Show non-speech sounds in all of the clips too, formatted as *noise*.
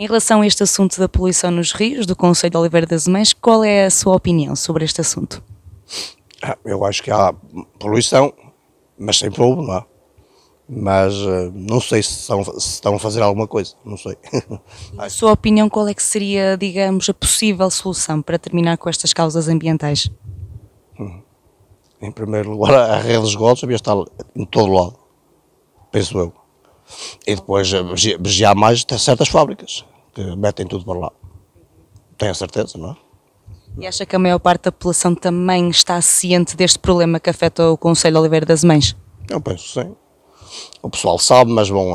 Em relação a este assunto da poluição nos rios, do Conselho de Oliveira das Mães, qual é a sua opinião sobre este assunto? Ah, eu acho que há poluição, mas sem problema. É? Mas eh, não sei se estão, se estão a fazer alguma coisa, não sei. *laughs* Na sua opinião, qual é que seria, digamos, a possível solução para terminar com estas causas ambientais? Hum. Em primeiro lugar, a rede de esgotos devia estar em todo lado, penso eu. E depois vigiar eh, mais certas fábricas, que metem tudo para lá. Tenho a certeza, não é? E acha que a maior parte da população também está ciente deste problema que afeta o Conselho Oliveira das Mães? Eu penso sim. O pessoal sabe, mas vão,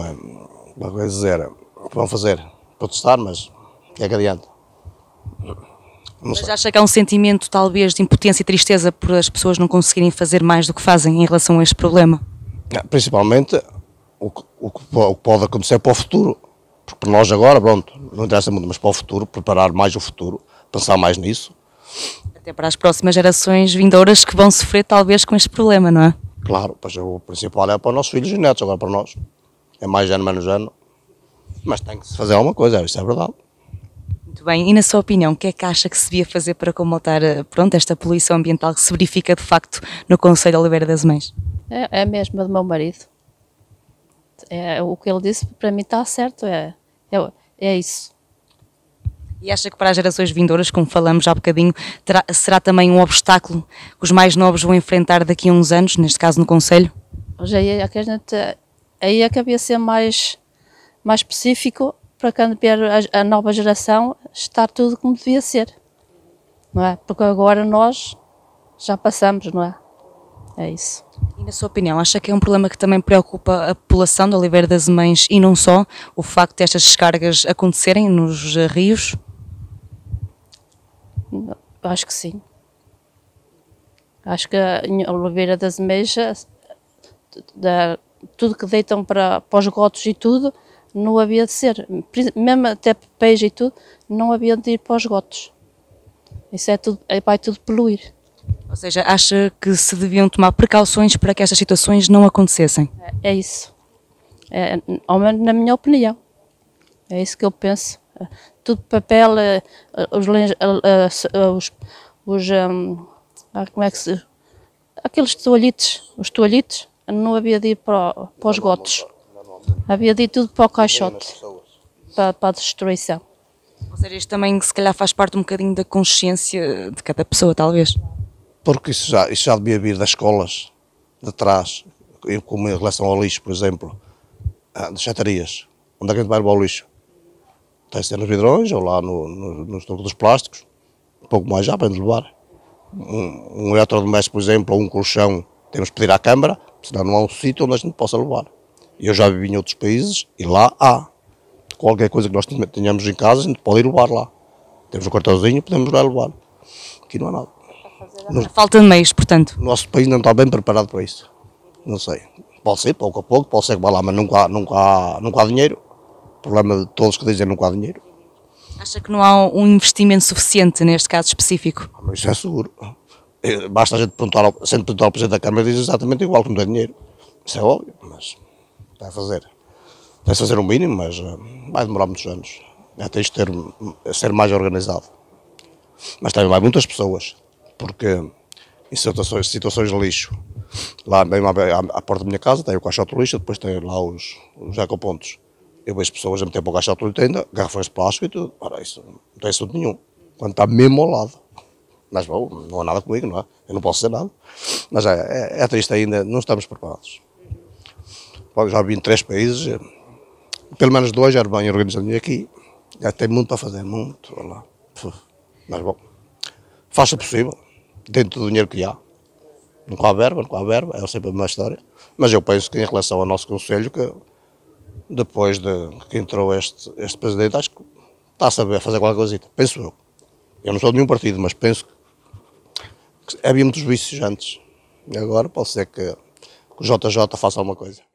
vão eh, é dizer, vão fazer, protestar, mas é que adianta. Não mas sei. acha que há um sentimento talvez de impotência e tristeza por as pessoas não conseguirem fazer mais do que fazem em relação a este problema? Ah, principalmente o, o que pode acontecer para o futuro. Porque para nós agora, pronto, não interessa muito, mas para o futuro, preparar mais o futuro, pensar mais nisso. Até para as próximas gerações vindouras que vão sofrer talvez com este problema, não é? Claro, pois é, o principal é para os nossos filhos e netos, agora para nós. É mais ano, menos ano. Mas tem que se fazer alguma coisa, isso é verdade. Muito bem, e na sua opinião, o que é que acha que se devia fazer para combater eh, pronto, esta poluição ambiental que se verifica de facto no Conselho de Oliveira das Mães? É, é mesmo a do meu marido. É, o que ele disse para mim está certo, é, é, é isso. E acha que para as gerações vindouras, como falamos já há bocadinho, terá, será também um obstáculo que os mais novos vão enfrentar daqui a uns anos, neste caso no Conselho? Hoje aí, é gente, aí é acabia ser mais, mais específico para quando vier a, a, nova geração estar tudo como devia ser, não é? Porque agora nós já passamos, não é? É isso. E na sua opinião, acha que é um problema que também preocupa a população da Oliveira das Mães e não só, o facto destas descargas acontecerem nos rios? Acho que sim. Acho que a Oliveira das Mães, tudo que deitam para, para os gotos e tudo, não havia de ser. Mesmo até peixe e tudo, não havia de ir para os gotos. Isso é tudo, vai tudo poluir. Ou seja, acha que se deviam tomar precauções para que estas situações não acontecessem? É, é isso. É, ao menos na minha opinião. É isso que eu penso. É, tudo papel, é, é, os, os, os hum, ah, como é que se... Aqueles toalhites, os toalhites, não havia de ir para, para os gotos. Havia de ir tudo para o caixote, para, para a destruição. Ou seja, isto também se calhar faz parte um bocadinho da consciência de cada pessoa, talvez porque isso já, isso já devia vir das escolas, de trás, como em relação ao lixo, por exemplo, ah, das chatarias, onde é a gente vai levar o lixo. Tem que ser nos vidrões ou lá no, no, no dos plásticos, um pouco mais já para levar. Um, um eletrodoméstico, por exemplo, ou um colchão, temos que pedir à Câmara, senão não há um sítio onde a gente possa levar. Eu já vivi em outros países e lá há. Qualquer coisa que nós tenhamos em casa, a gente pode ir levar lá. Temos um cartãozinho, podemos lá levar. Aqui não há nada. Não, falta de meios, portanto. O nosso país não está bem preparado para isso. Não sei. Pode ser, pouco a pouco, pode ser que vá lá, mas nunca, nunca, há, nunca há dinheiro. O problema de todos que dizem nunca há dinheiro. Acha que não há um investimento suficiente neste caso específico? Ah, mas isso é seguro. Eh, basta a gente perguntar sendo perguntar ao Presidente da Câmara diz exatamente igual que não tem dinheiro. Isso é óbvio, mas vai fazer. Vai fazer o um mínimo, mas eh, vai demorar muitos anos. É ter, eh, ser mais organizado. Mas também vai muitas pessoas porque em situações, situações de lixo, lá mesmo à, à, porta da minha casa tem o caixote de lixo, depois tem lá os, os ecopontos. Eu vejo pessoas a meter para o caixote de lixo ainda, garrafões de plástico e tudo. Ora, isso não tem assunto nenhum, quando está mesmo ao lado. Mas bom, não há nada comigo, não é? Eu não posso dizer nada. Mas é, é, é triste ainda, não estamos preparados. Bom, já vim em três países, pelo menos dois já bem organizadinho aqui. Já tem muito para fazer, muito, olha lá. Mas bom faça possível, dentro do dinheiro que há. Não com a verba, não com a verba, é sempre a mesma história. Mas eu penso que em relação ao nosso Conselho, que depois de que entrou este, este Presidente, acho que está a saber fazer qualquer coisa. penso eu. Eu não sou de nenhum partido, mas penso que havia muitos vícios antes. E agora pode ser que, que o JJ faça alguma coisa.